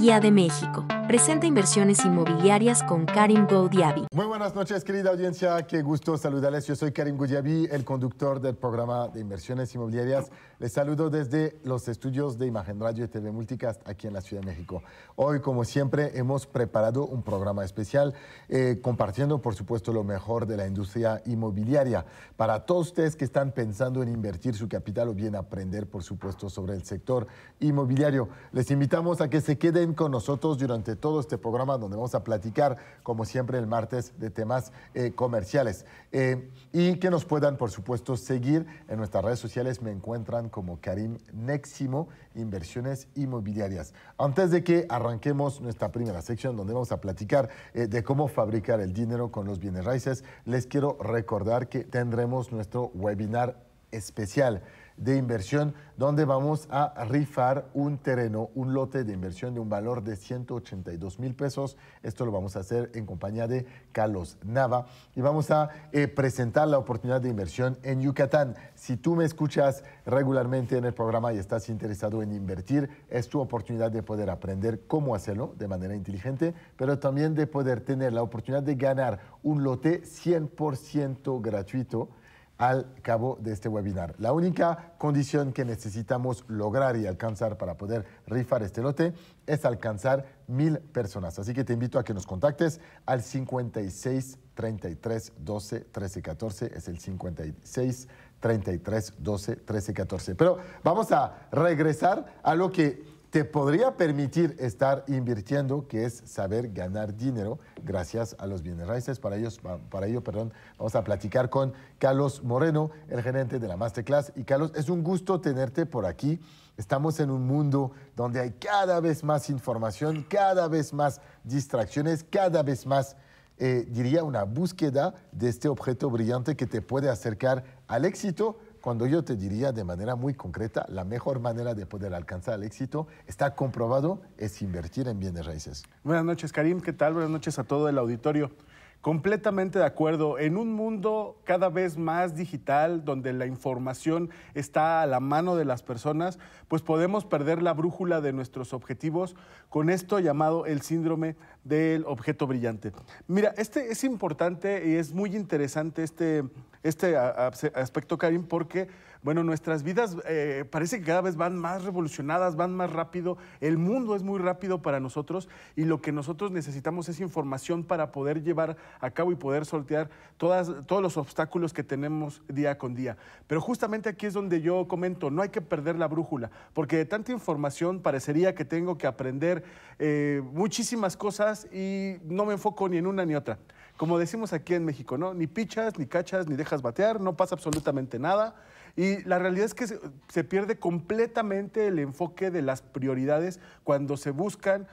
Guía de México presenta inversiones inmobiliarias con Karim Goudiabi. Muy buenas noches, querida audiencia. Qué gusto saludarles. Yo soy Karim Goudiabi, el conductor del programa de inversiones inmobiliarias. Les saludo desde los estudios de Imagen Radio y TV Multicast aquí en la Ciudad de México. Hoy, como siempre, hemos preparado un programa especial eh, compartiendo, por supuesto, lo mejor de la industria inmobiliaria. Para todos ustedes que están pensando en invertir su capital o bien aprender, por supuesto, sobre el sector inmobiliario, les invitamos a que se queden con nosotros durante todo este programa donde vamos a platicar, como siempre, el martes de temas eh, comerciales. Eh, y que nos puedan, por supuesto, seguir en nuestras redes sociales. Me encuentran como Karim Neximo, Inversiones Inmobiliarias. Antes de que arranquemos nuestra primera sección donde vamos a platicar eh, de cómo fabricar el dinero con los bienes raíces, les quiero recordar que tendremos nuestro webinar especial de inversión, donde vamos a rifar un terreno, un lote de inversión de un valor de 182 mil pesos. Esto lo vamos a hacer en compañía de Carlos Nava y vamos a eh, presentar la oportunidad de inversión en Yucatán. Si tú me escuchas regularmente en el programa y estás interesado en invertir, es tu oportunidad de poder aprender cómo hacerlo de manera inteligente, pero también de poder tener la oportunidad de ganar un lote 100% gratuito al cabo de este webinar. La única condición que necesitamos lograr y alcanzar para poder rifar este lote es alcanzar mil personas. Así que te invito a que nos contactes al 56 33 12 13 14. Es el 56 33 12 13 14. Pero vamos a regresar a lo que te podría permitir estar invirtiendo, que es saber ganar dinero gracias a los bienes raíces. Para, ellos, para ello, perdón, vamos a platicar con Carlos Moreno, el gerente de la Masterclass. Y Carlos, es un gusto tenerte por aquí. Estamos en un mundo donde hay cada vez más información, cada vez más distracciones, cada vez más, eh, diría, una búsqueda de este objeto brillante que te puede acercar al éxito cuando yo te diría de manera muy concreta, la mejor manera de poder alcanzar el éxito, está comprobado, es invertir en bienes raíces. Buenas noches, Karim. ¿Qué tal? Buenas noches a todo el auditorio. Completamente de acuerdo. En un mundo cada vez más digital, donde la información está a la mano de las personas, pues podemos perder la brújula de nuestros objetivos con esto llamado el síndrome del objeto brillante. Mira, este es importante y es muy interesante este, este aspecto, Karim, porque bueno, nuestras vidas eh, parece que cada vez van más revolucionadas, van más rápido, el mundo es muy rápido para nosotros y lo que nosotros necesitamos es información para poder llevar a cabo y poder sortear todas, todos los obstáculos que tenemos día con día. Pero justamente aquí es donde yo comento, no hay que perder la brújula, porque de tanta información parecería que tengo que aprender eh, muchísimas cosas y no me enfoco ni en una ni otra. Como decimos aquí en México, ¿no? Ni pichas, ni cachas, ni dejas batear, no pasa absolutamente nada. Y la realidad es que se, pierde completamente el enfoque de las prioridades cuando se buscan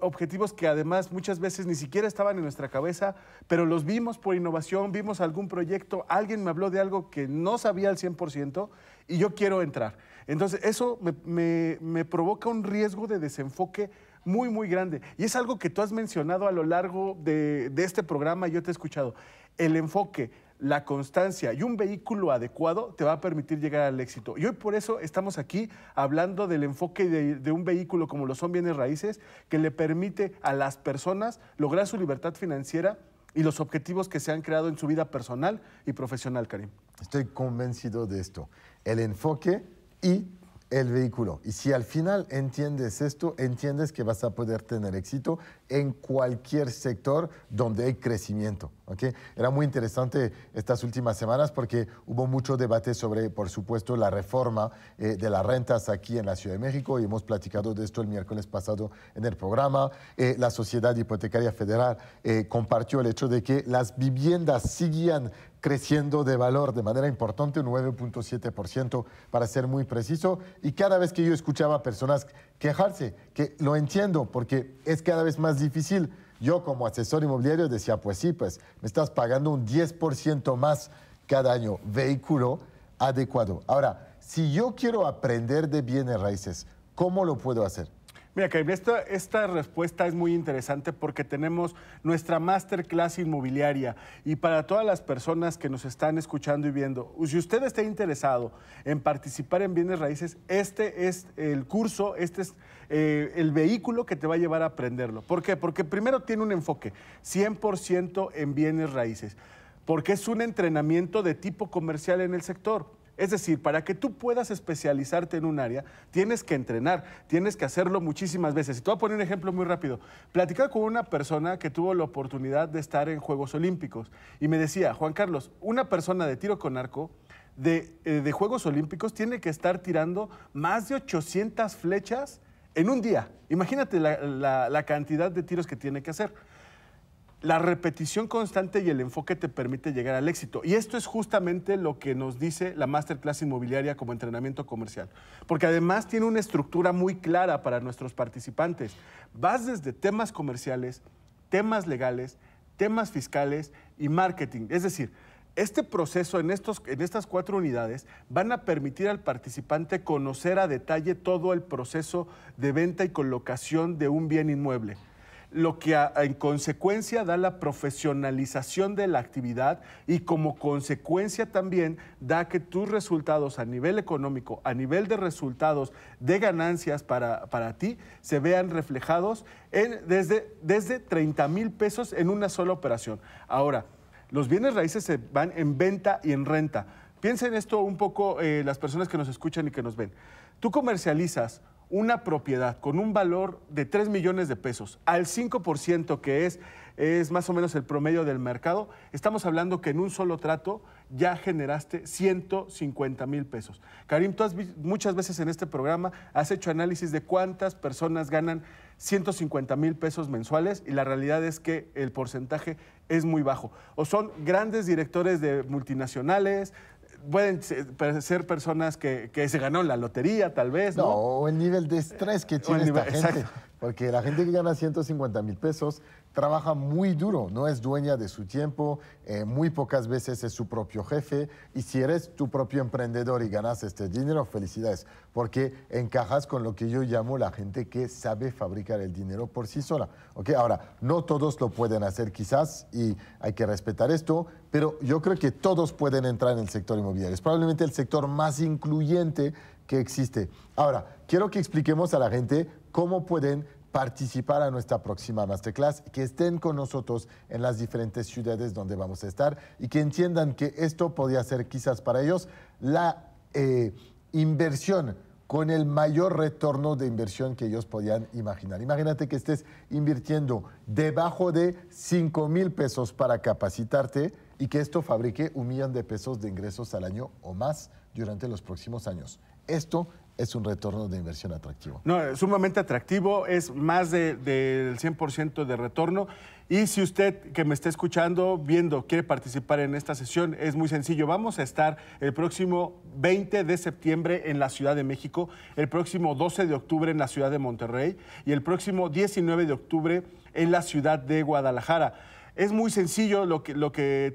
objetivos que además muchas veces ni siquiera estaban en nuestra cabeza, pero los vimos por innovación, vimos algún proyecto, alguien me habló de algo que no sabía al 100% y yo quiero entrar. Entonces eso me, provoca un riesgo de desenfoque muy, muy grande. Y es algo que tú has mencionado a lo largo de, de este programa, yo te he escuchado, el enfoque, la constancia y un vehículo adecuado te va a permitir llegar al éxito. Y hoy por eso estamos aquí hablando del enfoque de, un vehículo como lo son bienes raíces, que le permite a las personas lograr su libertad financiera y los objetivos que se han creado en su vida personal y profesional, Karim. Estoy convencido de esto. El enfoque y el vehículo. Y si al final entiendes esto, entiendes que vas a poder tener éxito en cualquier sector donde hay crecimiento. ¿okay? Era muy interesante estas últimas semanas porque hubo mucho debate sobre, por supuesto, la reforma eh, de las rentas aquí en la Ciudad de México y hemos platicado de esto el miércoles pasado en el programa. Eh, la Sociedad Hipotecaria Federal eh, compartió el hecho de que las viviendas seguían creciendo de valor de manera importante, un 9.7% para ser muy preciso. Y cada vez que yo escuchaba a personas quejarse, que lo entiendo porque es cada vez más difícil, yo como asesor inmobiliario decía, pues sí, pues me estás pagando un 10% más cada año, vehículo adecuado. Ahora, si yo quiero aprender de bienes raíces, ¿cómo lo puedo hacer? Mira, Karim, esta, respuesta es muy interesante porque tenemos nuestra masterclass inmobiliaria y para todas las personas que nos están escuchando y viendo, si usted está interesado en participar en bienes raíces, este es el curso, este es eh, el vehículo que te va a llevar a aprenderlo. ¿Por qué? Porque primero tiene un enfoque 100% en bienes raíces porque es un entrenamiento de tipo comercial en el sector. Es decir, para que tú puedas especializarte en un área, tienes que entrenar, tienes que hacerlo muchísimas veces. Y te voy a poner un ejemplo muy rápido. Platicaba con una persona que tuvo la oportunidad de estar en Juegos Olímpicos y me decía, Juan Carlos, una persona de tiro con arco de, eh, Juegos Olímpicos tiene que estar tirando más de 800 flechas en un día. Imagínate la cantidad de tiros que tiene que hacer la repetición constante y el enfoque te permite llegar al éxito. Y esto es justamente lo que nos dice la masterclass inmobiliaria como entrenamiento comercial. Porque además tiene una estructura muy clara para nuestros participantes. Vas desde temas comerciales, temas legales, temas fiscales y marketing. Es decir, este proceso en, estos, en estas cuatro unidades van a permitir al participante conocer a detalle todo el proceso de venta y colocación de un bien inmueble lo que en consecuencia da la profesionalización de la actividad y como consecuencia también da que tus resultados a nivel económico, a nivel de resultados de ganancias para, ti, se vean reflejados desde, desde 30 mil pesos en una sola operación. Ahora, los bienes raíces se van en venta y en renta. Piensen esto un poco eh, las personas que nos escuchan y que nos ven. Tú comercializas una propiedad con un valor de 3 millones de pesos al 5%, que es, es más o menos el promedio del mercado, estamos hablando que en un solo trato ya generaste 150 mil pesos. Karim, tú has, muchas veces en este programa has hecho análisis de cuántas personas ganan 150 mil pesos mensuales y la realidad es que el porcentaje es muy bajo. O son grandes directores de multinacionales, pueden ser personas que, se ganó la lotería, tal vez, ¿no? o el nivel de estrés que eh, tiene esta gente. Porque la gente que gana 150 mil pesos trabaja muy duro, no es dueña de su tiempo, eh, muy pocas veces es su propio jefe y si eres tu propio emprendedor y ganas este dinero, felicidades, porque encajas con lo que yo llamo la gente que sabe fabricar el dinero por sí sola. ¿okay? Ahora, no todos lo pueden hacer quizás y hay que respetar esto, pero yo creo que todos pueden entrar en el sector inmobiliario. Es probablemente el sector más incluyente que existe. Ahora, quiero que expliquemos a la gente cómo pueden participar a nuestra próxima masterclass, que estén con nosotros en las diferentes ciudades donde vamos a estar y que entiendan que esto podría ser quizás para ellos la eh, inversión con el mayor retorno de inversión que ellos podían imaginar. Imagínate que estés invirtiendo debajo de 5 mil pesos para capacitarte y que esto fabrique un millón de pesos de ingresos al año o más durante los próximos años. Esto es un retorno de inversión atractivo. No, es sumamente atractivo, es más del 100% de retorno. Y si usted que me está escuchando, viendo, quiere participar en esta sesión, es muy sencillo. Vamos a estar el próximo 20 de septiembre en la Ciudad de México, el próximo 12 de octubre en la Ciudad de Monterrey y el próximo 19 de octubre en la Ciudad de Guadalajara. Es muy sencillo lo que, lo que,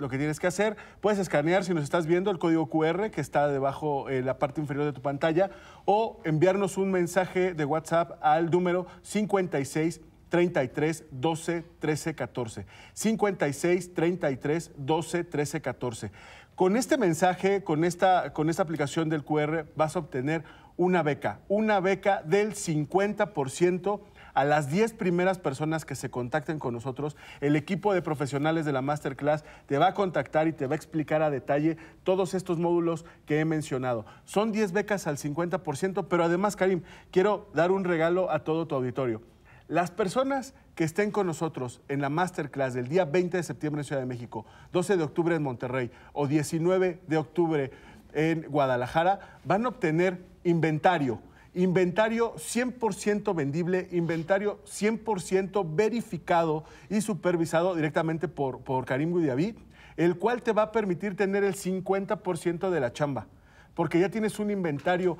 lo que tienes que hacer. Puedes escanear, si nos estás viendo, el código QR que está debajo en la parte inferior de tu pantalla o enviarnos un mensaje de WhatsApp al número 56 33 12 13 14. 56 33 12 13 14. Con este mensaje, con esta, con esta aplicación del QR, vas a obtener una beca, una beca del 50% a las 10 primeras personas que se contacten con nosotros, el equipo de profesionales de la masterclass te va a contactar y te va a explicar a detalle todos estos módulos que he mencionado. Son 10 becas al 50%, pero además, Karim, quiero dar un regalo a todo tu auditorio. Las personas que estén con nosotros en la masterclass del día 20 de septiembre en Ciudad de México, 12 de octubre en Monterrey o 19 de octubre en Guadalajara, van a obtener inventario inventario 100% vendible, inventario 100% verificado y supervisado directamente por, por Karim David, el cual te va a permitir tener el 50% de la chamba, porque ya tienes un inventario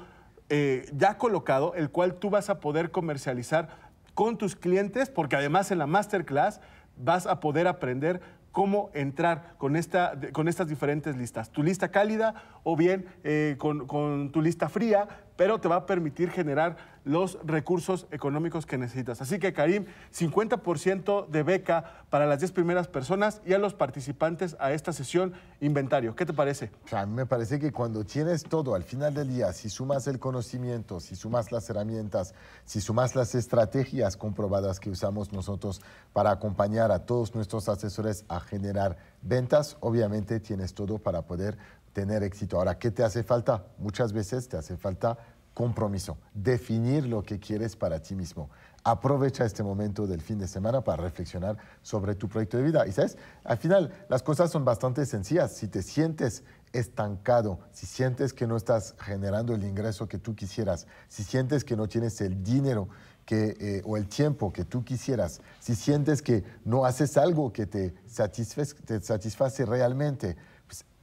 eh, ya colocado, el cual tú vas a poder comercializar con tus clientes, porque además en la masterclass vas a poder aprender cómo entrar con, esta, con estas diferentes listas. Tu lista cálida o bien eh, con, con tu lista fría, pero te va a permitir generar los recursos económicos que necesitas. Así que Karim, 50% de beca para las 10 primeras personas y a los participantes a esta sesión inventario. ¿Qué te parece? A mí me parece que cuando tienes todo al final del día, si sumas el conocimiento, si sumas las herramientas, si sumas las estrategias comprobadas que usamos nosotros para acompañar a todos nuestros asesores a generar ventas, obviamente tienes todo para poder tener éxito. Ahora, ¿qué te hace falta? Muchas veces te hace falta compromiso, definir lo que quieres para ti mismo. Aprovecha este momento del fin de semana para reflexionar sobre tu proyecto de vida. Y sabes, al final las cosas son bastante sencillas. Si te sientes estancado, si sientes que no estás generando el ingreso que tú quisieras, si sientes que no tienes el dinero que, eh, o el tiempo que tú quisieras, si sientes que no haces algo que te, satisface, te satisface realmente,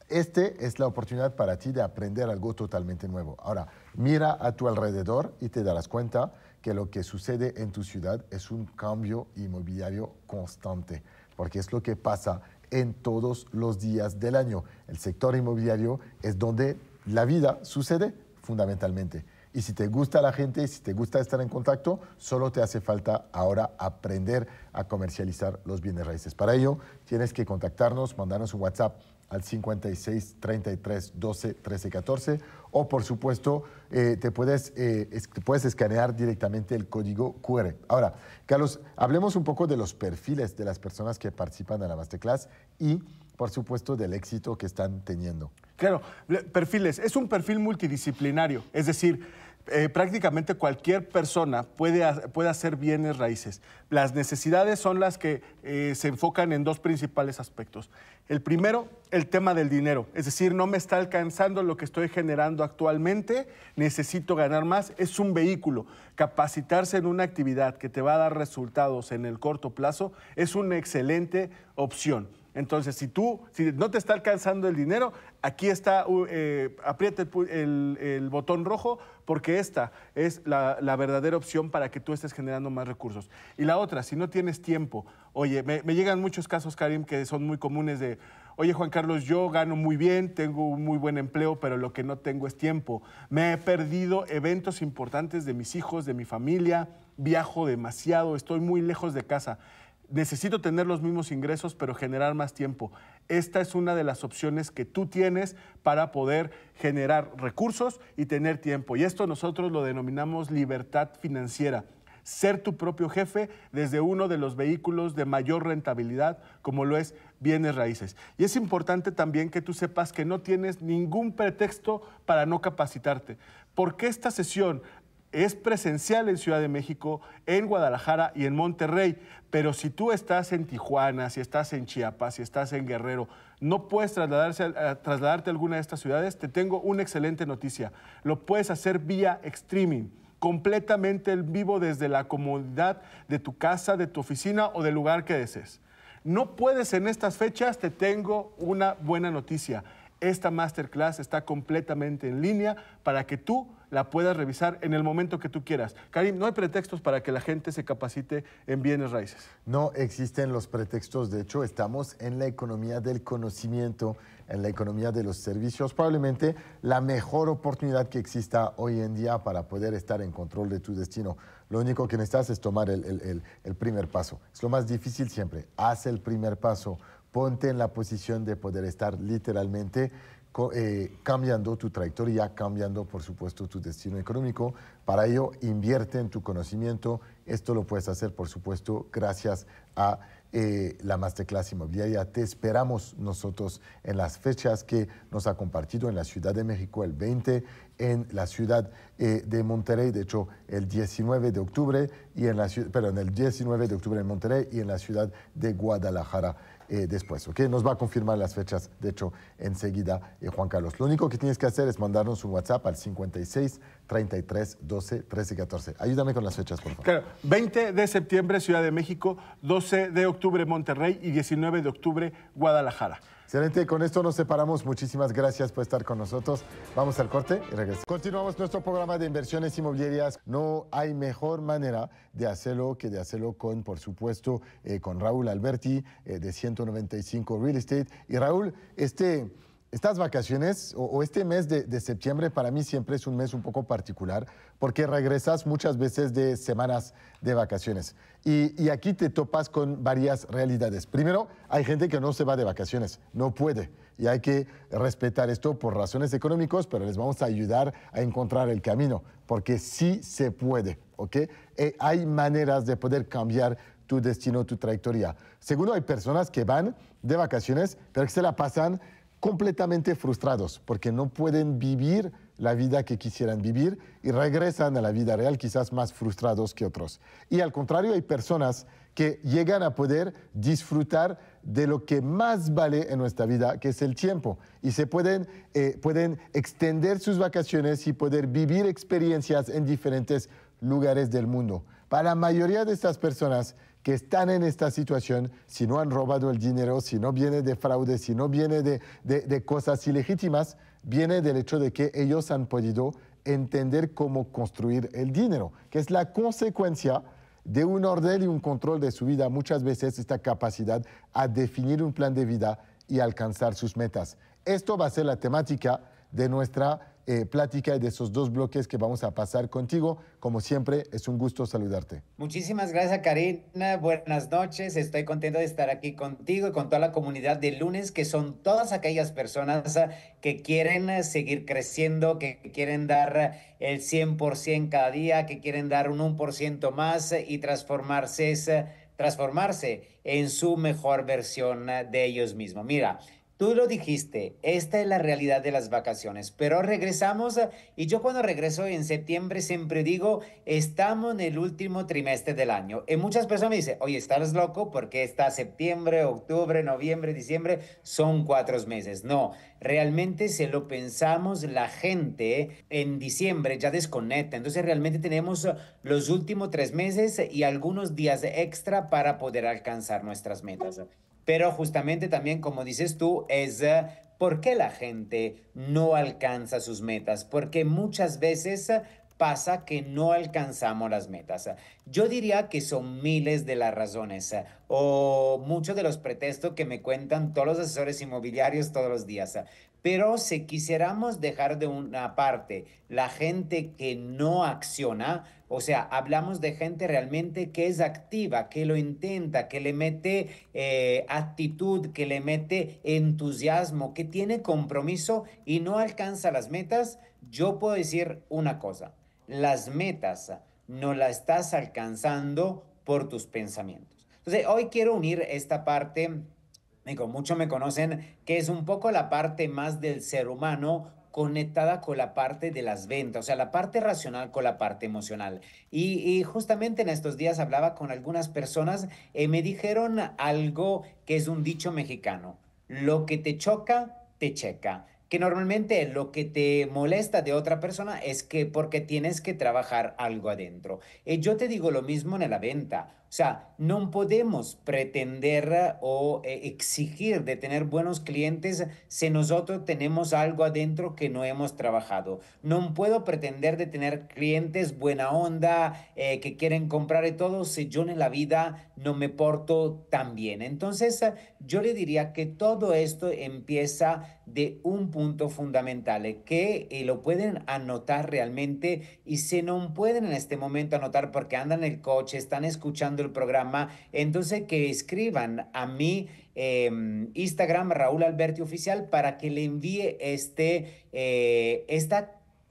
esta es la oportunidad para ti de aprender algo totalmente nuevo. Ahora, mira a tu alrededor y te darás cuenta que lo que sucede en tu ciudad es un cambio inmobiliario constante, porque es lo que pasa en todos los días del año. El sector inmobiliario es donde la vida sucede fundamentalmente. Y si te gusta la gente, si te gusta estar en contacto, solo te hace falta ahora aprender a comercializar los bienes raíces. Para ello, tienes que contactarnos, mandarnos un WhatsApp al 56 33 12 13 14 o por supuesto eh, te puedes, eh, puedes escanear directamente el código QR. Ahora, Carlos, hablemos un poco de los perfiles de las personas que participan en la masterclass y por supuesto del éxito que están teniendo. Claro, perfiles, es un perfil multidisciplinario, es decir, eh, prácticamente cualquier persona puede, hacer bienes raíces. Las necesidades son las que eh, se enfocan en dos principales aspectos. El primero, el tema del dinero, es decir, no me está alcanzando lo que estoy generando actualmente, necesito ganar más, es un vehículo. Capacitarse en una actividad que te va a dar resultados en el corto plazo es una excelente opción. Entonces, si tú, si no te está alcanzando el dinero, aquí está, uh, eh, aprieta el, botón rojo porque esta es la, verdadera opción para que tú estés generando más recursos. Y la otra, si no tienes tiempo, oye, me, me llegan muchos casos, Karim, que son muy comunes de, oye Juan Carlos, yo gano muy bien, tengo un muy buen empleo, pero lo que no tengo es tiempo. Me he perdido eventos importantes de mis hijos, de mi familia, viajo demasiado, estoy muy lejos de casa necesito tener los mismos ingresos, pero generar más tiempo. Esta es una de las opciones que tú tienes para poder generar recursos y tener tiempo. Y esto nosotros lo denominamos libertad financiera. Ser tu propio jefe desde uno de los vehículos de mayor rentabilidad, como lo es bienes raíces. Y es importante también que tú sepas que no tienes ningún pretexto para no capacitarte. Porque esta sesión es presencial en Ciudad de México, en Guadalajara y en Monterrey. Pero si tú estás en Tijuana, si estás en Chiapas, si estás en Guerrero, no puedes trasladarte a alguna de estas ciudades, te tengo una excelente noticia. Lo puedes hacer vía streaming completamente en vivo desde la comodidad de tu casa, de tu oficina o del lugar que desees. No puedes en estas fechas, te tengo una buena noticia esta masterclass está completamente en línea para que tú la puedas revisar en el momento que tú quieras. Karim, no hay pretextos para que la gente se capacite en bienes raíces. No existen los pretextos, de hecho estamos en la economía del conocimiento, en la economía de los servicios, probablemente la mejor oportunidad que exista hoy en día para poder estar en control de tu destino. Lo único que necesitas es tomar el, primer paso. Es lo más difícil siempre, haz el primer paso ponte en la posición de poder estar literalmente eh, cambiando tu trayectoria, cambiando por supuesto tu destino económico. Para ello, invierte en tu conocimiento. Esto lo puedes hacer por supuesto gracias a eh, la Masterclass Inmobiliaria. Te esperamos nosotros en las fechas que nos ha compartido en la Ciudad de México el 20, en la ciudad eh, de Monterrey, de hecho el 19 de octubre, y en la, perdón, el 19 de octubre en Monterrey y en la ciudad de Guadalajara. Eh, después. ¿ok? Nos va a confirmar las fechas, de hecho, enseguida, eh, Juan Carlos. Lo único que tienes que hacer es mandarnos un WhatsApp al 56 33 12 13 14. Ayúdame con las fechas, por favor. Claro, 20 de septiembre, Ciudad de México, 12 de octubre, Monterrey y 19 de octubre, Guadalajara. Excelente, con esto nos separamos. Muchísimas gracias por estar con nosotros. Vamos al corte y regresamos. Continuamos nuestro programa de inversiones inmobiliarias. No hay mejor manera de hacerlo que de hacerlo con, por supuesto, eh, con Raúl Alberti eh, de 195 Real Estate. Y Raúl, este estas vacaciones o, este mes de, septiembre para mí siempre es un mes un poco particular porque regresas muchas veces de semanas de vacaciones y, aquí te topas con varias realidades. Primero, hay gente que no se va de vacaciones, no puede y hay que respetar esto por razones económicas, pero les vamos a ayudar a encontrar el camino porque sí se puede, ¿ok? E hay maneras de poder cambiar tu destino, tu trayectoria. Segundo, hay personas que van de vacaciones, pero que se la pasan completamente frustrados porque no pueden vivir la vida que quisieran vivir y regresan a la vida real quizás más frustrados que otros. Y al contrario, hay personas que llegan a poder disfrutar de lo que más vale en nuestra vida, que es el tiempo. Y se pueden, eh, pueden extender sus vacaciones y poder vivir experiencias en diferentes lugares del mundo. Para la mayoría de estas personas, que están en esta situación, si no han robado el dinero, si no viene de fraude, si no viene de, cosas ilegítimas, viene del hecho de que ellos han podido entender cómo construir el dinero, que es la consecuencia de un orden y un control de su vida, muchas veces esta capacidad a definir un plan de vida y alcanzar sus metas. Esto va a ser la temática de nuestra eh, plática de esos dos bloques que vamos a pasar contigo. Como siempre, es un gusto saludarte. Muchísimas gracias, Karina. Buenas noches. Estoy contento de estar aquí contigo y con toda la comunidad de lunes, que son todas aquellas personas ah, que quieren ah, seguir creciendo, que quieren dar ah, el 100% cada día, que quieren dar un 1% más y transformarse, transformarse en su mejor versión de ellos mismos. Mira, Tú lo dijiste, esta es la realidad de las vacaciones, pero regresamos eh, y yo cuando regreso en septiembre siempre digo, estamos en el último trimestre del año. Y muchas personas me dicen, oye, estás loco porque está septiembre, octubre, noviembre, diciembre, son cuatro meses. No, realmente se lo pensamos, la gente en diciembre ya desconecta, entonces realmente tenemos eh, los últimos tres meses y algunos días extra para poder alcanzar nuestras metas pero justamente también, como dices tú, es eh, por qué la gente no alcanza sus metas, porque muchas veces eh, pasa que no alcanzamos las metas. Yo diría que son miles de las razones eh, o muchos de los pretextos que me cuentan todos los asesores inmobiliarios todos los días. Pero si quisiéramos dejar de una parte la gente que no acciona, o sea, hablamos de gente realmente que es activa, que lo intenta, que le mete eh, actitud, que le mete entusiasmo, que tiene compromiso y no alcanza las metas, yo puedo decir una cosa, las metas no las estás alcanzando por tus pensamientos. Entonces, hoy quiero unir esta parte digo, muchos me conocen, que es un poco la parte más del ser humano conectada con la parte de las ventas, o sea, la parte racional con la parte emocional. Y, justamente en estos días hablaba con algunas personas y eh, me dijeron algo que es un dicho mexicano, lo que te choca, te checa que normalmente lo que te molesta de otra persona es que porque tienes que trabajar algo adentro. Y eh, yo te digo lo mismo en la venta. O sea, no podemos pretender o eh, exigir de tener buenos clientes si nosotros tenemos algo adentro que no hemos trabajado. No puedo pretender de tener clientes buena onda, eh, que quieren comprar y todo, si yo en la vida no me porto tan bien. Entonces, yo le diría que todo esto empieza de un punto fundamental, que eh, lo pueden anotar realmente y si no pueden en este momento anotar porque andan en el coche, están escuchando el programa, entonces que escriban a mi em, Instagram Raúl Alberti Oficial para que le envíe este, eh,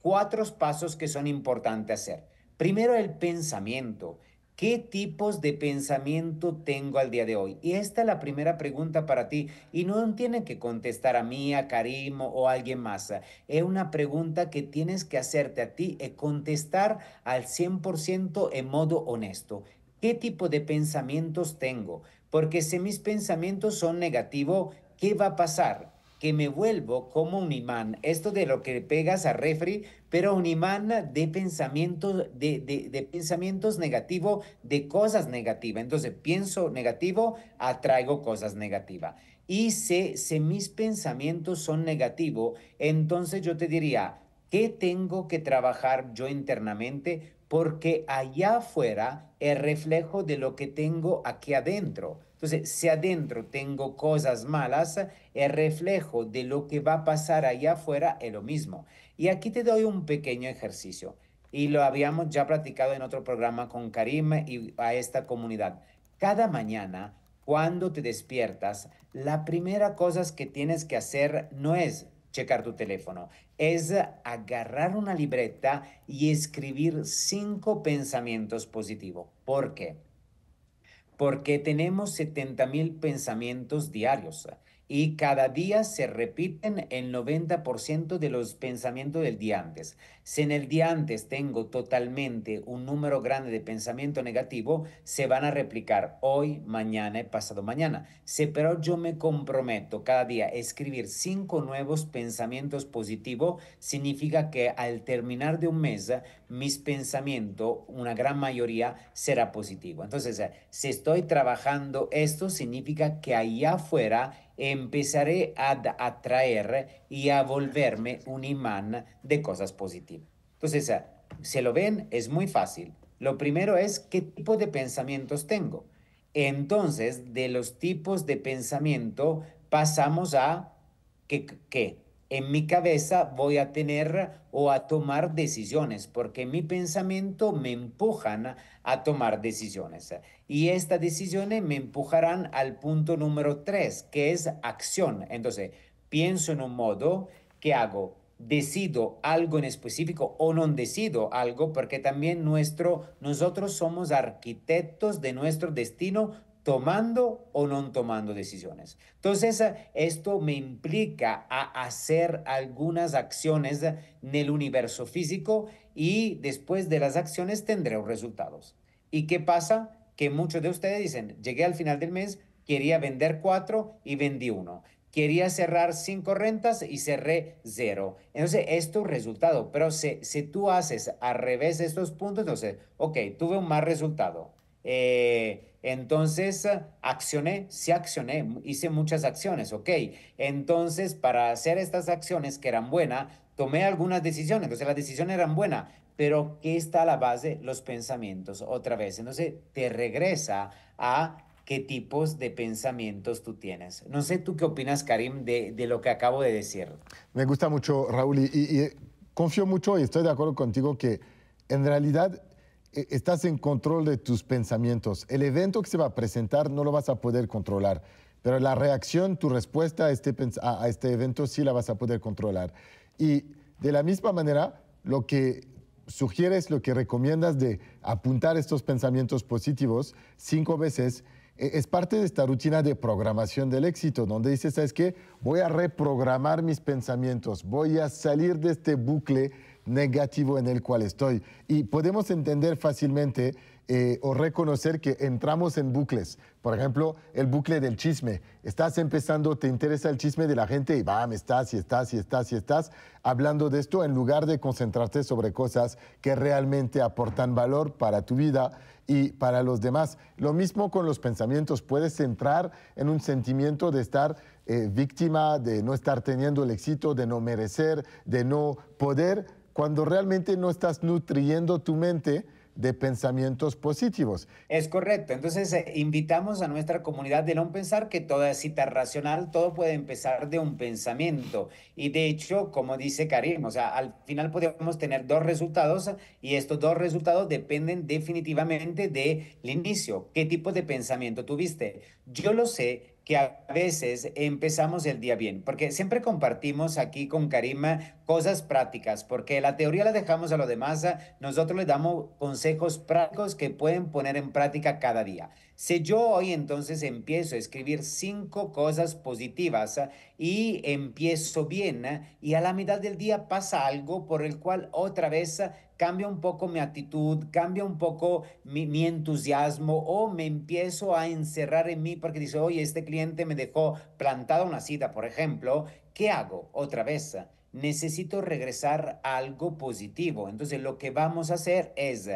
cuatro pasos que son importantes hacer. Primero, el pensamiento. ¿Qué tipos de pensamiento tengo al día de hoy? Y esta es la primera pregunta para ti. Y no tienen que contestar a mí, a Karim o a alguien más. Es una pregunta que tienes que hacerte a ti y contestar al 100% en modo honesto. ¿Qué tipo de pensamientos tengo? Porque si mis pensamientos son negativos, ¿qué va a pasar? Que me vuelvo como un imán. Esto de lo que pegas a refri, pero un imán de pensamientos, de, pensamientos negativos, de cosas negativas. Entonces pienso negativo, atraigo cosas negativas. Y si, si mis pensamientos son negativos, entonces yo te diría, ¿qué tengo que trabajar yo internamente porque allá afuera es reflejo de lo que tengo aquí adentro. Entonces, si adentro tengo cosas malas, el reflejo de lo que va a pasar allá afuera es lo mismo. Y aquí te doy un pequeño ejercicio. Y lo habíamos ya platicado en otro programa con Karim y a esta comunidad. Cada mañana, cuando te despiertas, la primera cosa que tienes que hacer no es checar tu teléfono, es agarrar una libreta y escribir cinco pensamientos positivos. ¿Por qué? Porque tenemos 70.000 pensamientos diarios y cada día se repiten el 90% de los pensamientos del día antes. Si en el día antes tengo totalmente un número grande de pensamiento negativo, se van a replicar hoy, mañana y pasado mañana. Si, pero yo me comprometo cada día a escribir cinco nuevos pensamientos positivos, significa que al terminar de un mes, mis pensamientos, una gran mayoría, será positivo. Entonces, si estoy trabajando esto, significa que allá afuera, empezaré a atraer y a volverme un imán de cosas positivas. Entonces, ah, se lo ven, es muy fácil. Lo primero es qué tipo de pensamientos tengo. Entonces, de los tipos de pensamiento pasamos a qué, qué en mi cabeza voy a tener o a tomar decisiones, porque mi pensamiento me empujan a tomar decisiones. Y estas decisiones me empujarán al punto número tres, que es acción. Entonces, pienso en un modo, que hago? decido algo en específico o no decido algo, porque también nuestro, nosotros somos arquitectos de nuestro destino, tomando o no tomando decisiones. Entonces, eh, esto me implica a hacer algunas acciones en el universo físico y después de las acciones tendré resultados. ¿Y qué pasa? Que muchos de ustedes dicen, llegué al final del mes, quería vender cuatro y vendí uno. Quería cerrar cinco rentas y cerré cero. Entonces, esto es resultado. Pero si, tú haces al revés estos puntos, entonces, ok, tuve un mal resultado. Eh, entonces, eh, accioné, sí accioné, hice muchas acciones, ¿ok? Entonces, para hacer estas acciones que eran buenas, tomé algunas decisiones, entonces las decisiones eran buenas, pero ¿qué está a la base? Los pensamientos, otra vez. Entonces, te regresa a qué tipos de pensamientos tú tienes. No sé tú qué opinas, Karim, de, lo que acabo de decir. Me gusta mucho, Raúl, y confío mucho y estoy de acuerdo contigo que en realidad eh, estás en control de tus pensamientos. El evento que se va a presentar no lo vas a poder controlar, pero la reacción, tu respuesta este a este, evento sí la vas a poder controlar. Y de la misma manera, lo que sugieres, lo que recomiendas de apuntar estos pensamientos positivos cinco veces, e, es parte de esta rutina de programación del éxito, donde dices, ¿sabes qué? Voy a reprogramar mis pensamientos, voy a salir de este bucle negativo en el cual estoy. Y podemos entender fácilmente eh, o reconocer que entramos en bucles. Por ejemplo, el bucle del chisme. Estás empezando, te interesa el chisme de la gente y bam, estás y estás y estás y estás hablando de esto en lugar de concentrarte sobre cosas que realmente aportan valor para tu vida y para los demás. Lo mismo con los pensamientos. Puedes entrar en un sentimiento de estar eh, víctima, de no estar teniendo el éxito, de no merecer, de no poder cuando realmente no estás nutriendo tu mente de pensamientos positivos. Es correcto. Entonces, eh, invitamos a nuestra comunidad de no pensar que toda cita racional, todo puede empezar de un pensamiento. Y de hecho, como dice Karim, o sea, al final podemos tener dos resultados y estos dos resultados dependen definitivamente del inicio. ¿Qué tipo de pensamiento tuviste? Yo lo sé que a veces empezamos el día bien, porque siempre compartimos aquí con Karima cosas prácticas, porque la teoría la dejamos a lo demás, nosotros le damos consejos prácticos que pueden poner en práctica cada día. Si yo hoy entonces empiezo a escribir cinco cosas positivas ah, y empiezo bien ah, y a la mitad del día pasa algo por el cual otra vez ah, cambia un poco mi actitud, cambia un poco mi, mi, entusiasmo o me empiezo a encerrar en mí porque dice, oye, este cliente me dejó plantada una cita, por ejemplo, ¿qué hago otra vez? necesito regresar a algo positivo. Entonces lo que vamos a hacer es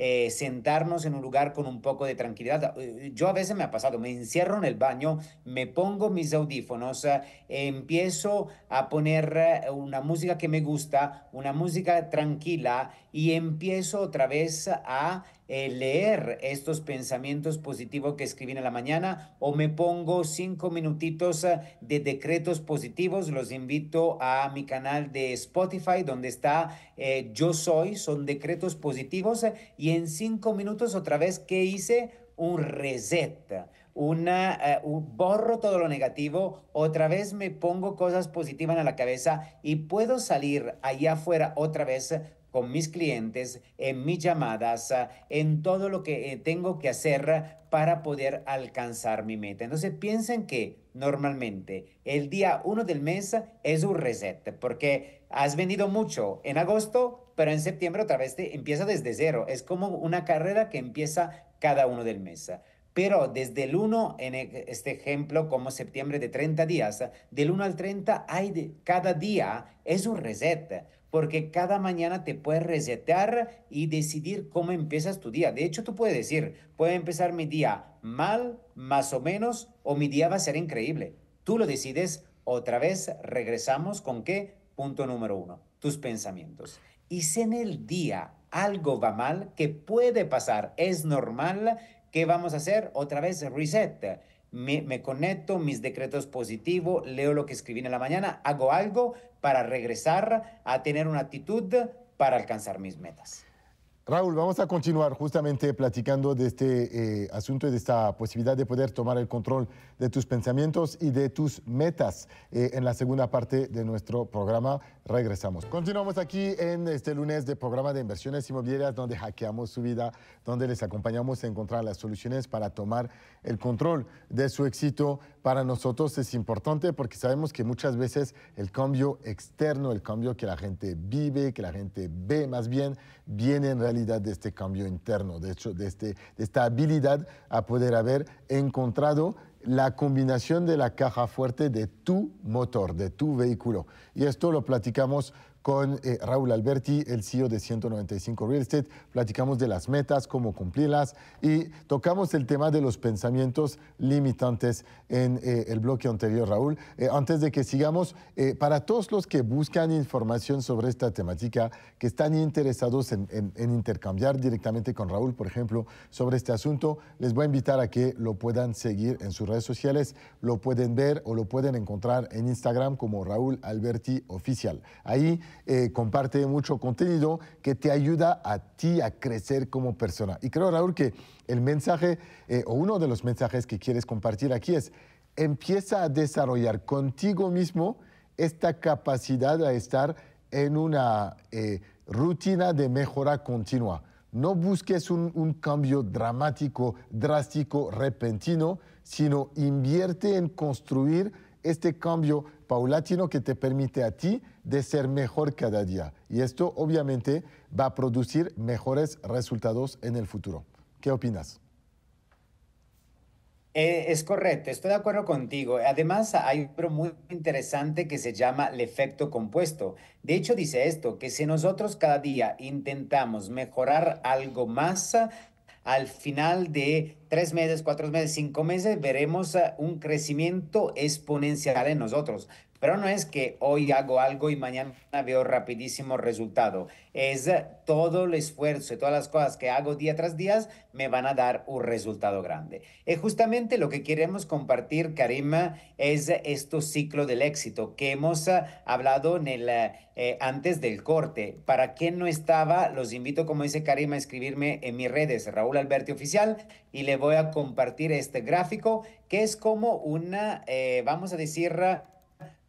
eh, sentarnos en un lugar con un poco de tranquilidad. Eh, yo a veces me ha pasado, me encierro en el baño, me pongo mis audífonos, eh, empiezo a poner una música que me gusta, una música tranquila y empiezo otra vez a eh, leer estos pensamientos positivos que escribí en la mañana o me pongo cinco minutitos eh, de decretos positivos. Los invito a mi canal de Spotify donde está eh, Yo Soy, son decretos positivos y en cinco minutos otra vez, que hice? Un reset una, borro todo lo negativo, otra vez me pongo cosas positivas en la cabeza y puedo salir allá afuera otra vez con mis clientes, en mis llamadas, ah, en todo lo que eh, tengo que hacer ah, para poder alcanzar mi meta. Entonces piensen que normalmente el día 1 del mes ah, es un reset, porque has vendido mucho en agosto, pero en septiembre otra vez te empieza desde cero. Es como una carrera que empieza cada uno del mes. Pero desde el 1, en e, este ejemplo, como septiembre de 30 días, del 1 al 30 hay cada día es un reset porque cada mañana te puedes resetear y decidir cómo empiezas tu día. De hecho, tú puedes decir, puede empezar mi día mal, más o menos, o mi día va a ser increíble. Tú lo decides. Otra vez regresamos con qué? Punto número uno, tus pensamientos. Y si en el día algo va mal, que puede pasar, es normal, ¿qué vamos a hacer? Otra vez reset. Me, me, conecto, mis decretos positivos, leo lo que escribí en la mañana, hago algo para regresar a tener una actitud para alcanzar mis metas. Raúl, vamos a continuar justamente platicando de este eh, asunto y de esta posibilidad de poder tomar el control de tus pensamientos y de tus metas eh, en la segunda parte de nuestro programa. Regresamos. Continuamos aquí en este lunes de programa de inversiones inmobiliarias donde hackeamos su vida, donde les acompañamos a encontrar las soluciones para tomar el control de su éxito. Para nosotros es importante porque sabemos que muchas veces el cambio externo, el cambio que la gente vive, que la gente ve más bien, viene en realidad de este cambio interno, de hecho, de, este, de esta habilidad a poder haber encontrado la combinación de la caja fuerte de tu motor, de tu vehículo. Y esto lo platicamos con eh, Raúl Alberti, el CEO de 195 Real Estate. Platicamos de las metas, cómo cumplirlas y tocamos el tema de los pensamientos limitantes en eh, el bloque anterior, Raúl. Eh, antes de que sigamos, para todos los que buscan información sobre esta temática, que están interesados en, en intercambiar directamente con Raúl, por ejemplo, sobre este asunto, les voy a invitar a que lo puedan seguir en sus redes sociales, lo pueden ver o lo pueden encontrar en Instagram como Raúl Alberti Oficial. Ahí eh, comparte mucho contenido que te ayuda a ti a crecer como persona. Y creo, Raúl, que el mensaje eh, o uno de los mensajes que quieres compartir aquí es, empieza a desarrollar contigo mismo esta capacidad de estar en una eh, rutina de mejora continua. No busques un, cambio dramático, drástico, repentino, sino invierte en construir este cambio paulatino que te permite a ti de ser mejor cada día. Y esto obviamente va a producir mejores resultados en el futuro. ¿Qué opinas? Eh, es correcto, estoy de acuerdo contigo. Además, hay un libro muy interesante que se llama El efecto compuesto. De hecho, dice esto, que si nosotros cada día intentamos mejorar algo más, al final de tres meses, cuatro meses, cinco meses, veremos eh, un crecimiento exponencial en nosotros. Pero no es que hoy hago algo y mañana veo rapidísimo resultado. Es eh, todo el esfuerzo y todas las cosas que hago día tras día me van a dar un resultado grande. Y eh, justamente lo que queremos compartir, Karima, es este ciclo del éxito que hemos eh, hablado en el, antes del corte. Para quien no estaba, los invito, como dice Karima, a escribirme en mis redes, Raúl Alberti Oficial, y le voy a compartir este gráfico que es como una, vamos a decir,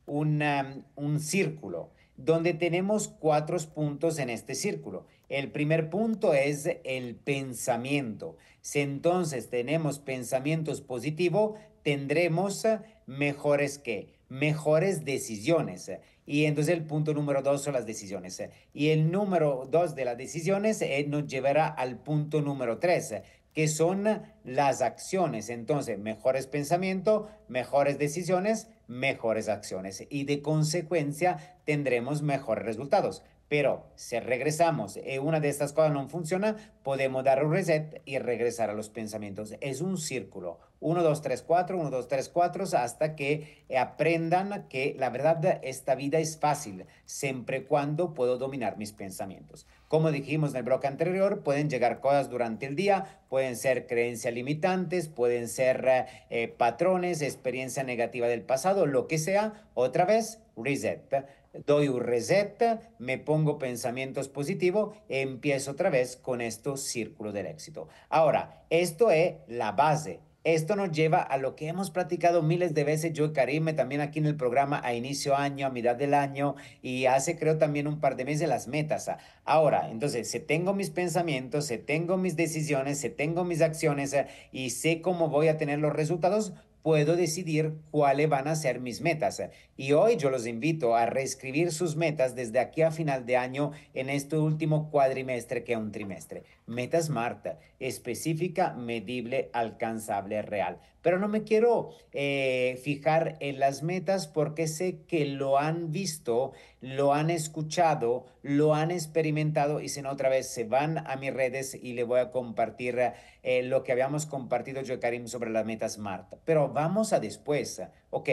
un círculo donde tenemos cuatro puntos en este círculo. El primer punto es el pensamiento. Si entonces tenemos pensamientos positivos, tendremos mejores que, mejores decisiones. Y entonces el punto número dos son las decisiones. Y el número dos de las decisiones eh, nos llevará al punto número tres, que son las acciones. Entonces, mejores pensamientos, mejores decisiones, mejores acciones y de consecuencia tendremos mejores resultados. Pero si regresamos y eh, una de estas cosas no funciona, podemos dar un reset y regresar a los pensamientos. Es un círculo. 1, 2, 3, 4, 1, 2, 3, 4, hasta que eh, aprendan que la verdad esta vida es fácil, siempre y cuando puedo dominar mis pensamientos. Como dijimos en el bloque anterior, pueden llegar cosas durante el día, pueden ser creencias limitantes, pueden ser eh, patrones, experiencia negativa del pasado, lo que sea, otra vez, reset. Doy un reset, me pongo pensamientos positivos empiezo otra vez con este círculo del éxito. Ahora, esto es la base esto nos lleva a lo que hemos platicado miles de veces yo y Karim también aquí en el programa a inicio año, a mitad del año y hace creo también un par de meses las metas. Ah. Ahora, entonces, si tengo mis pensamientos, se tengo mis decisiones, se tengo mis acciones ah, y sé cómo voy a tener los resultados, puedo decidir cuáles van a ser mis metas. Ah. Y hoy yo los invito a reescribir sus metas desde aquí a final de año en este último cuadrimestre que es un trimestre. Meta Marta, específica, medible, alcanzable, real. Pero no me quiero eh, fijar en las metas porque sé que lo han visto, lo han escuchado, lo han experimentado y si no otra vez se van a mis redes y le voy a compartir eh, lo que habíamos compartido yo Karim sobre las metas Marta. Pero vamos a después, ok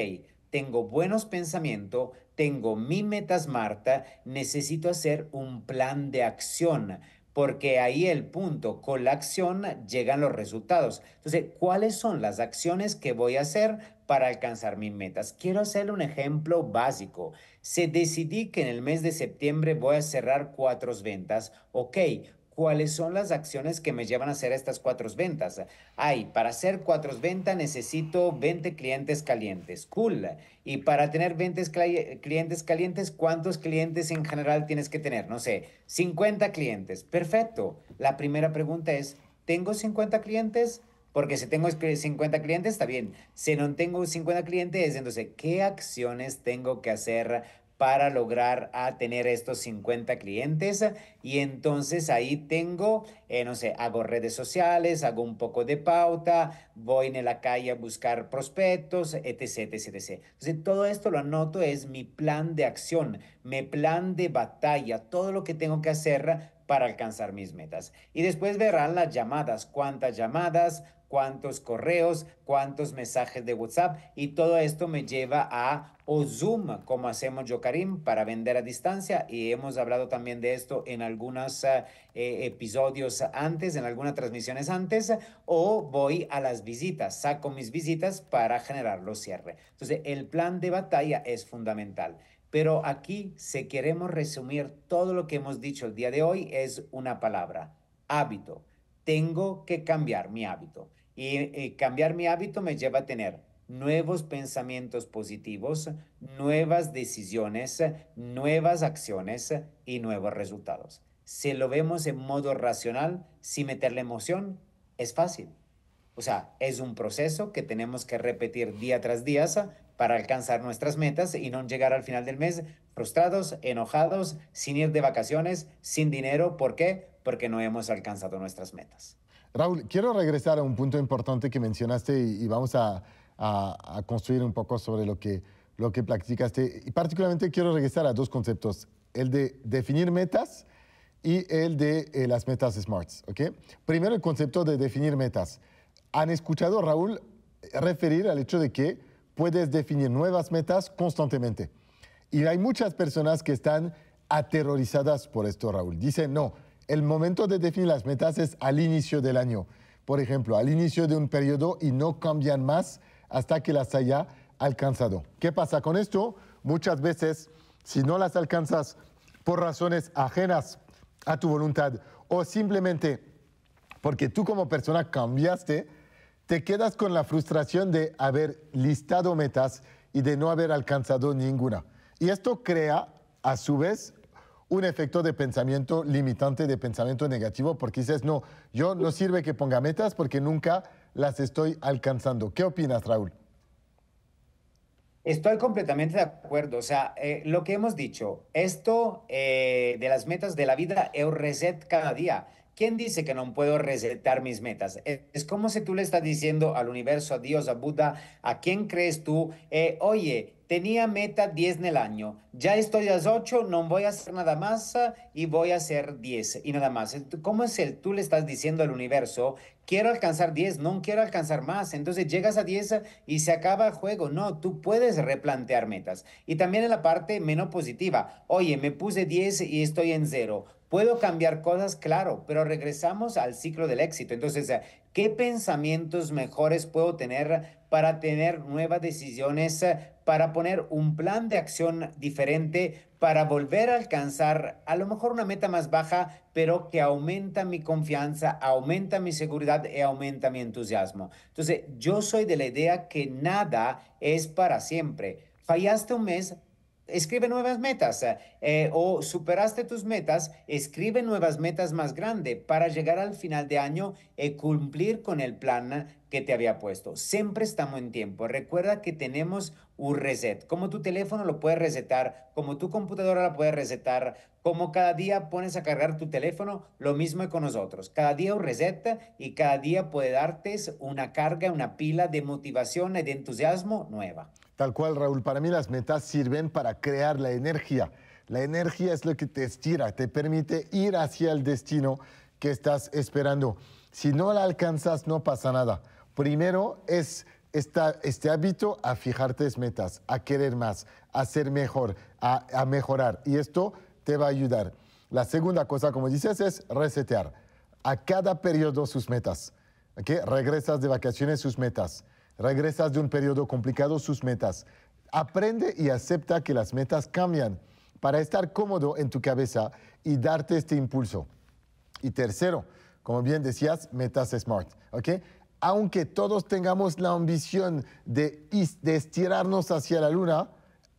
tengo buenos pensamientos, tengo mi metas Marta, necesito hacer un plan de acción porque ahí el punto, con la acción llegan los resultados. Entonces, ¿cuáles son las acciones que voy a hacer para alcanzar mis metas? Quiero hacer un ejemplo básico. Se decidí que en el mes de septiembre voy a cerrar cuatro ventas. Ok, cuáles son las acciones que me llevan a hacer estas cuatro ventas. Ay, para hacer cuatro ventas necesito 20 clientes calientes. Cool. Y para tener 20 clientes calientes, ¿cuántos clientes en general tienes que tener? No sé, 50 clientes. Perfecto. La primera pregunta es, ¿tengo 50 clientes? Porque si tengo 50 clientes, está bien. Si no tengo 50 clientes, entonces, ¿qué acciones tengo que hacer para lograr a ah, tener estos 50 clientes y entonces ahí tengo, eh, no sé, hago redes sociales, hago un poco de pauta, voy en la calle a buscar prospectos, etc, etc, etc. Entonces todo esto lo anoto, es mi plan de acción, mi plan de batalla, todo lo que tengo que hacer para alcanzar mis metas. Y después verán las llamadas, cuántas llamadas, cuántos correos, cuántos mensajes de WhatsApp y todo esto me lleva a o Zoom, como hacemos yo, Karim, para vender a distancia. Y hemos hablado también de esto en algunos eh, episodios antes, en algunas transmisiones antes, o voy a las visitas, saco mis visitas para generar los cierres. Entonces, el plan de batalla es fundamental. Pero aquí, si queremos resumir todo lo que hemos dicho el día de hoy, es una palabra, hábito. Tengo que cambiar mi hábito. y eh, cambiar mi hábito me lleva a tener nuevos pensamientos positivos, nuevas decisiones, nuevas acciones y nuevos resultados. Si lo vemos en modo racional, sin meterle emoción, es fácil. O sea, es un proceso que tenemos que repetir día tras día para alcanzar nuestras metas y no llegar al final del mes frustrados, enojados, sin ir de vacaciones, sin dinero. ¿Por qué? Porque no hemos alcanzado nuestras metas. Raúl, quiero regresar a un punto importante que mencionaste y, y vamos a a, construir un poco sobre lo que, lo que practicaste. Y particularmente quiero regresar a dos conceptos, el de definir metas y el de eh, las metas SMARTs. ¿okay? Primero el concepto de definir metas. ¿Han escuchado, Raúl, referir al hecho de que puedes definir nuevas metas constantemente? Y hay muchas personas que están aterrorizadas por esto, Raúl. Dicen, no, el momento de definir las metas es al inicio del año. Por ejemplo, al inicio de un periodo y no cambian más hasta que las haya alcanzado. ¿Qué pasa con esto? Muchas veces, si no las alcanzas por razones ajenas a tu voluntad o simplemente porque tú como persona cambiaste, te quedas con la frustración de haber listado metas y de no haber alcanzado ninguna. Y esto crea, a su vez, un efecto de pensamiento limitante, de pensamiento negativo, porque dices, no, yo no sirve que ponga metas porque nunca las estoy alcanzando. ¿Qué opinas, Raúl? Estoy completamente de acuerdo. O sea, eh, lo que hemos dicho, esto eh, de las metas de la vida, yo reset cada día. ¿Quién dice que no puedo resetar mis metas? Es como si tú le estás diciendo al universo, a Dios, a Buda, a quién crees tú, eh, oye, Tenía meta 10 en el año. Ya estoy a las 8, no voy a hacer nada más ah, y voy a hacer 10 y nada más. ¿Cómo es el tú le estás diciendo al universo, quiero alcanzar 10, no quiero alcanzar más? Entonces llegas a 10 ah, y se acaba el juego. No, tú puedes replantear metas. Y también en la parte menos positiva. Oye, me puse 10 y estoy en 0. Puedo cambiar cosas, claro, pero regresamos al ciclo del éxito. Entonces, ah, ¿qué pensamientos mejores puedo tener para tener nuevas decisiones? para poner un plan de acción diferente, para volver a alcanzar a lo mejor una meta más baja, pero que aumenta mi confianza, aumenta mi seguridad y aumenta mi entusiasmo. Entonces, yo soy de la idea que nada es para siempre. Fallaste un mes, escribe nuevas metas eh, eh, o superaste tus metas, escribe nuevas metas más grandes para llegar al final de año y eh, cumplir con el plan que te había puesto. Siempre estamos en tiempo. Recuerda que tenemos un reset. Como tu teléfono lo puedes resetar, como tu computadora la puedes resetar, como cada día pones a cargar tu teléfono, lo mismo es con nosotros. Cada día un reset y cada día puede darte una carga, una pila de motivación y de entusiasmo nueva. Tal cual, Raúl, para mí las metas sirven para crear la energía. La energía es lo que te estira, te permite ir hacia el destino que estás esperando. Si no la alcanzas, no pasa nada. Primero es este hábito a fijarte metas, a querer más, a ser mejor, a, mejorar. Y esto te va a ayudar. La segunda cosa, como dices, es resetear a cada periodo sus metas. que Regresas de vacaciones sus metas Regresas de un periodo complicado, sus metas. Aprende y acepta que las metas cambian para estar cómodo en tu cabeza y darte este impulso. Y tercero, como bien decías, metas SMART. ¿ok? Aunque todos tengamos la ambición de, de estirarnos hacia la luna,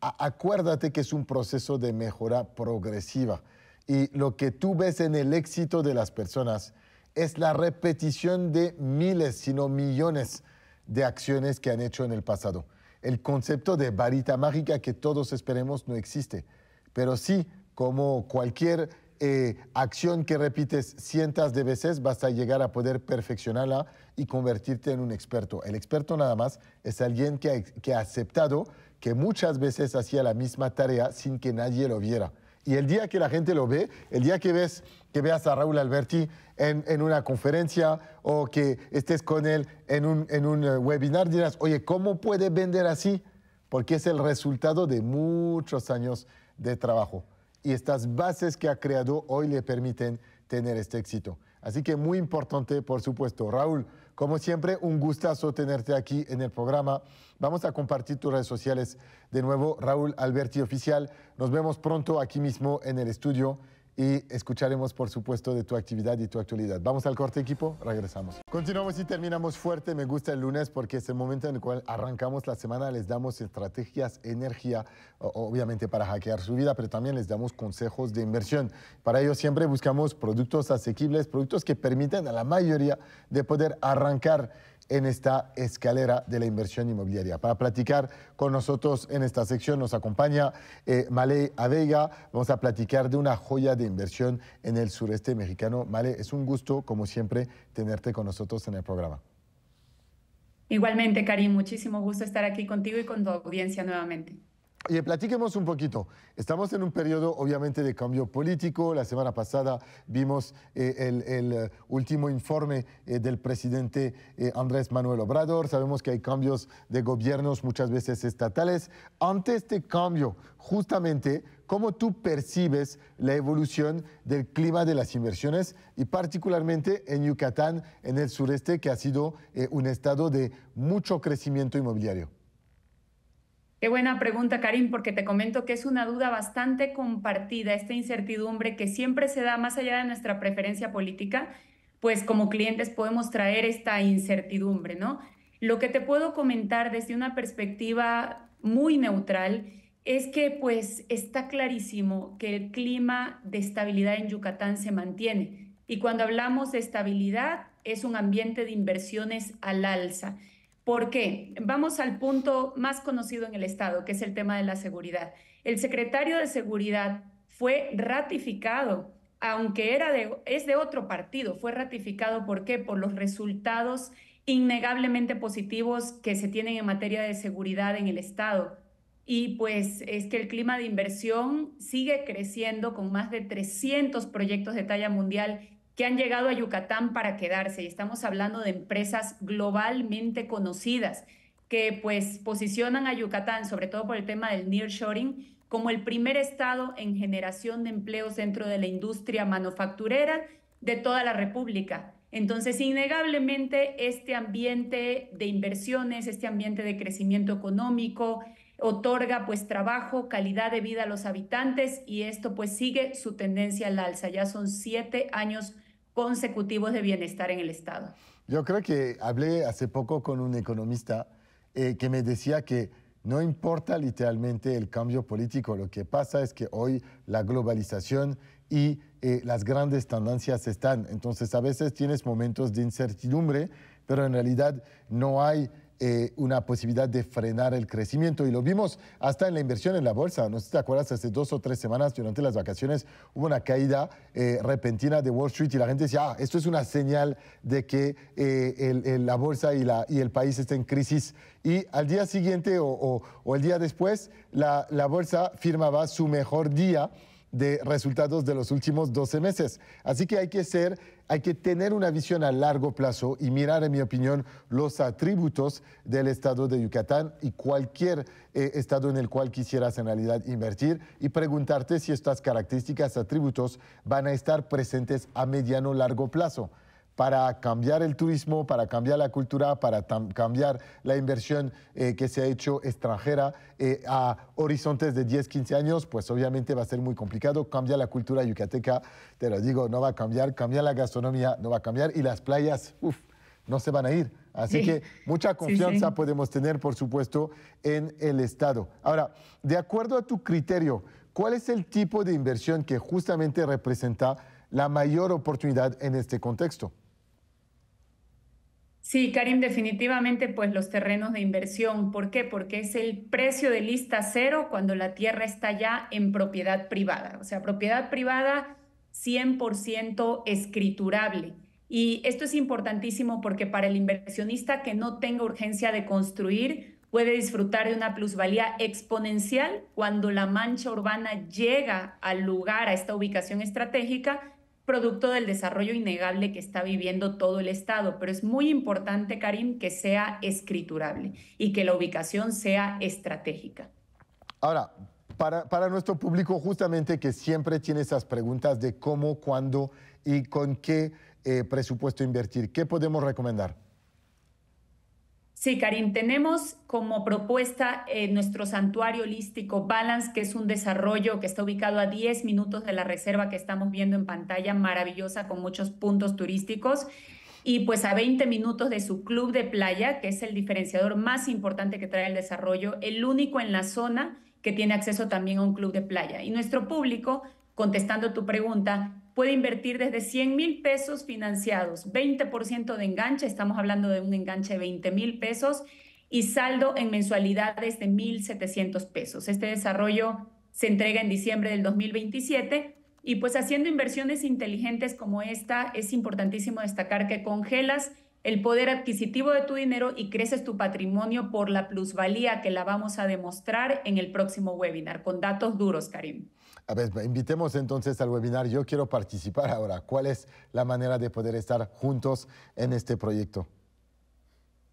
acuérdate que es un proceso de mejora progresiva. Y lo que tú ves en el éxito de las personas es la repetición de miles, sino millones de acciones que han hecho en el pasado. El concepto de varita mágica que todos esperemos no existe, pero sí, como cualquier eh, acción que repites cientos de veces, vas a llegar a poder perfeccionarla y convertirte en un experto. El experto nada más es alguien que ha aceptado que muchas veces hacía la misma tarea sin que nadie lo viera. Y el día que la gente lo ve, el día que ves que veas a Raúl Alberti en, en una conferencia o que estés con él en un, en un eh, webinar, dirás, oye, ¿cómo puede vender así? Porque es el resultado de muchos años de trabajo. Y estas bases que ha creado hoy le permiten tener este éxito. Así que muy importante, por supuesto. Raúl, como siempre, un gustazo tenerte aquí en el programa. Vamos a compartir tus redes sociales de nuevo, Raúl Alberti Oficial. Nos vemos pronto aquí mismo en el estudio y escucharemos, por supuesto, de tu actividad y tu actualidad. Vamos al corte, equipo, regresamos. Continuamos y terminamos fuerte. Me gusta el lunes porque es el momento en el cual arrancamos la semana, les damos estrategias, energía, obviamente para hackear su vida, pero también les damos consejos de inversión. Para ello siempre buscamos productos asequibles, productos que permitan a la mayoría de poder arrancar en esta escalera de la inversión inmobiliaria. Para platicar con nosotros en esta sección nos acompaña eh, Malé Aveiga. Vamos a platicar de una joya de inversión en el sureste mexicano. Malé, es un gusto, como siempre, tenerte con nosotros en el programa. Igualmente, Karim, muchísimo gusto estar aquí contigo y con tu audiencia nuevamente. Oye, platiquemos un poquito. Estamos en un periodo, obviamente, de cambio político. La semana pasada vimos eh, el, eh, último informe eh, del presidente Andrés Manuel Obrador. Sabemos que hay cambios de gobiernos, muchas veces estatales. Ante este cambio, justamente, ¿cómo tú percibes la evolución del clima de las inversiones y particularmente en Yucatán, en el sureste, que ha sido un estado de mucho crecimiento inmobiliario? Qué buena pregunta, Karim, porque te comento que es una duda bastante compartida, esta incertidumbre que siempre se da más allá de nuestra preferencia política, pues como clientes podemos traer esta incertidumbre, ¿no? Lo que te puedo comentar desde una perspectiva muy neutral es que pues está clarísimo que el clima de estabilidad en Yucatán se mantiene. Y cuando hablamos de estabilidad, es un ambiente de inversiones al alza. ¿Por qué? Vamos al punto más conocido en el Estado, que es el tema de la seguridad. El secretario de Seguridad fue ratificado, aunque era de, es de otro partido, fue ratificado ¿por qué? Por los resultados innegablemente positivos que se tienen en materia de seguridad en el Estado. Y pues es que el clima de inversión sigue creciendo con más de 300 proyectos de talla mundial que han llegado a Yucatán para quedarse. Y estamos hablando de empresas globalmente conocidas que pues posicionan a Yucatán, sobre todo por el tema del nearshoring, como el primer estado en generación de empleos dentro de la industria manufacturera de toda la República. Entonces, innegablemente, este ambiente de inversiones, este ambiente de crecimiento económico, otorga pues trabajo, calidad de vida a los habitantes y esto pues sigue su tendencia al alza. Ya son siete años consecutivos de bienestar en el Estado. Yo creo que hablé hace poco con un economista eh, que me decía que no importa literalmente el cambio político, lo que pasa es que hoy la globalización y eh, las grandes tendencias están. Entonces a veces tienes momentos de incertidumbre, pero en realidad no hay eh, una posibilidad de frenar el crecimiento. Y lo vimos hasta en la inversión en la bolsa. No sé si te acuerdas, hace dos o tres semanas durante las vacaciones hubo una caída eh, repentina de Wall Street y la gente decía, ah, esto es una señal de que eh, la bolsa y, el país está en crisis. Y al día siguiente o, el día después, la bolsa firmaba su mejor día de resultados de los últimos 12 meses. Así que hay que ser, hay que tener una visión a largo plazo y mirar, en mi opinión, los atributos del estado de Yucatán y cualquier eh, estado en el cual quisieras en realidad invertir y preguntarte si estas características, atributos van a estar presentes a mediano largo plazo para cambiar el turismo, para cambiar la cultura, para cambiar la inversión eh, que se ha hecho extranjera eh, a horizontes de 10, 15 años, pues obviamente va a ser muy complicado. Cambia la cultura yucateca, te lo digo, no va a cambiar, cambia la gastronomía, no va a cambiar y las playas, uff, no se van a ir. Así que mucha confianza podemos tener, por supuesto, en el Estado. Ahora, de acuerdo a tu criterio, ¿cuál es el tipo de inversión que justamente representa la mayor oportunidad en este contexto? Sí, Karim, definitivamente pues los terrenos de inversión. ¿Por qué? Porque es el precio de lista cero cuando la tierra está ya en propiedad privada. O sea, propiedad privada 100% escriturable. Y esto es importantísimo porque para el inversionista que no tenga urgencia de construir, puede disfrutar de una plusvalía exponencial cuando la mancha urbana llega al lugar, a esta ubicación estratégica producto del desarrollo innegable que está viviendo todo el Estado, pero es muy importante, Karim, que sea escriturable y que la ubicación sea estratégica. Ahora, para, nuestro público justamente que siempre tiene esas preguntas de cómo, cuándo y con qué eh, presupuesto invertir, ¿qué podemos recomendar? Sí, Karim, tenemos como propuesta nuestro santuario holístico Balance, que es un desarrollo que está ubicado a 10 minutos de la reserva que estamos viendo en pantalla, maravillosa, con muchos puntos turísticos, y pues a 20 minutos de su club de playa, que es el diferenciador más importante que trae el desarrollo, el único en la zona que tiene acceso también a un club de playa. Y nuestro público, contestando tu pregunta, puede invertir desde 100 mil pesos financiados, 20% de enganche, estamos hablando de un enganche de 20 mil pesos y saldo en mensualidades de 1.700 pesos. Este desarrollo se entrega en diciembre del 2027 y pues haciendo inversiones inteligentes como esta es importantísimo destacar que congelas el poder adquisitivo de tu dinero y creces tu patrimonio por la plusvalía que la vamos a demostrar en el próximo webinar con datos duros, Karim. A ver, invitemos entonces al webinar. Yo quiero participar ahora. ¿Cuál es la manera de poder estar juntos en este proyecto?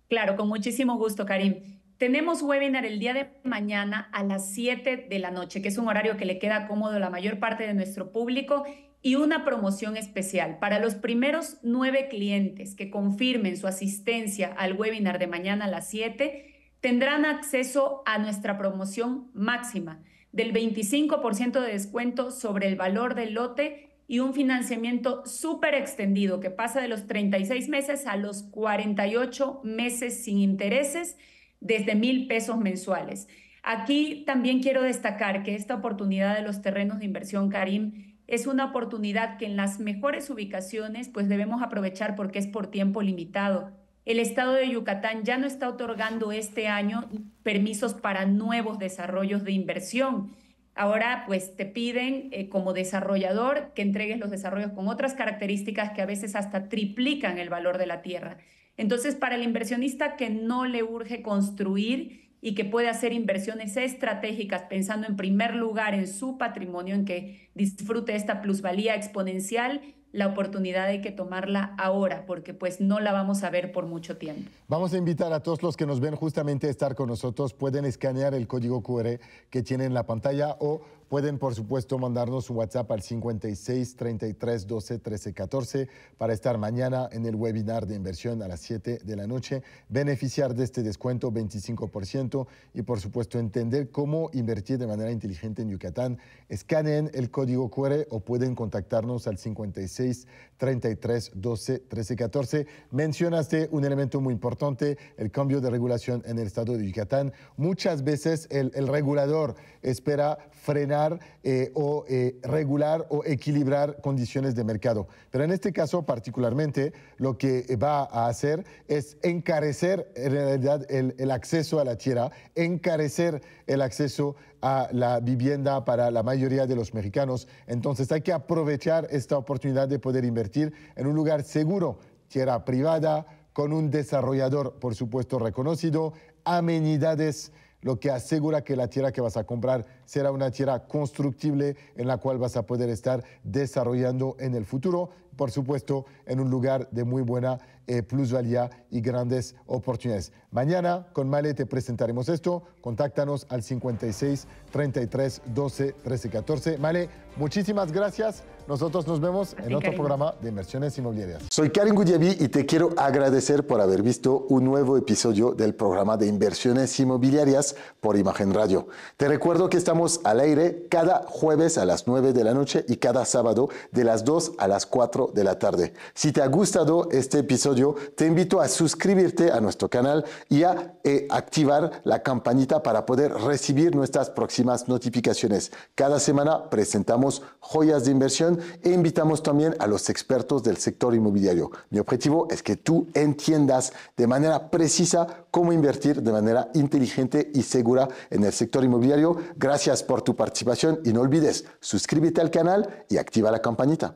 Claro, con muchísimo gusto, Karim. Tenemos webinar el día de mañana a las 7 de la noche, que es un horario que le queda cómodo a la mayor parte de nuestro público y una promoción especial para los primeros nueve clientes que confirmen su asistencia al webinar de mañana a las 7 tendrán acceso a nuestra promoción máxima del 25% de descuento sobre el valor del lote y un financiamiento súper extendido que pasa de los 36 meses a los 48 meses sin intereses desde mil pesos mensuales. Aquí también quiero destacar que esta oportunidad de los terrenos de inversión, Karim, es una oportunidad que en las mejores ubicaciones pues debemos aprovechar porque es por tiempo limitado el Estado de Yucatán ya no está otorgando este año permisos para nuevos desarrollos de inversión. Ahora, pues te piden eh, como desarrollador que entregues los desarrollos con otras características que a veces hasta triplican el valor de la tierra. Entonces, para el inversionista que no le urge construir y que puede hacer inversiones estratégicas pensando en primer lugar en su patrimonio, en que disfrute esta plusvalía exponencial, la oportunidad hay que tomarla ahora, porque pues no la vamos a ver por mucho tiempo. Vamos a invitar a todos los que nos ven justamente a estar con nosotros. Pueden escanear el código QR que tienen en la pantalla o Pueden, por supuesto, mandarnos un WhatsApp al 56 33 12 13 14 para estar mañana en el webinar de inversión a las 7 de la noche, beneficiar de este descuento 25% y, por supuesto, entender cómo invertir de manera inteligente en Yucatán. ...escanen el código QR o pueden contactarnos al 56 33 12 13 14. Mencionaste un elemento muy importante, el cambio de regulación en el estado de Yucatán. Muchas veces el regulador espera frenar eh, o eh, regular o equilibrar condiciones de mercado. Pero en este caso particularmente lo que va a hacer es encarecer en realidad el, el acceso a la tierra, encarecer el acceso a la vivienda para la mayoría de los mexicanos. Entonces hay que aprovechar esta oportunidad de poder invertir en un lugar seguro, tierra privada, con un desarrollador, por supuesto, reconocido, amenidades lo que asegura que la tierra que vas a comprar será una tierra constructible en la cual vas a poder estar desarrollando en el futuro, por supuesto, en un lugar de muy buena eh, plusvalía y grandes oportunidades. Mañana con Male te presentaremos esto. Contáctanos al 56 33 12 13 14. Male, muchísimas gracias. Nosotros nos vemos en otro programa de inversiones inmobiliarias. Soy Karen Gudiabi y te quiero agradecer por haber visto un nuevo episodio del programa de inversiones inmobiliarias por Imagen Radio. Te recuerdo que estamos al aire cada jueves a las 9 de la noche y cada sábado de las 2 a las 4 de la tarde. Si te ha gustado este episodio, te invito a suscribirte a nuestro canal y a eh, activar la campanita para poder recibir nuestras próximas notificaciones. Cada semana presentamos joyas de inversión e invitamos también a los expertos del sector inmobiliario. Mi objetivo es que tú entiendas de manera precisa cómo invertir de manera inteligente y segura en el sector inmobiliario. Gracias por tu participación y no olvides suscríbete al canal y activa la campanita.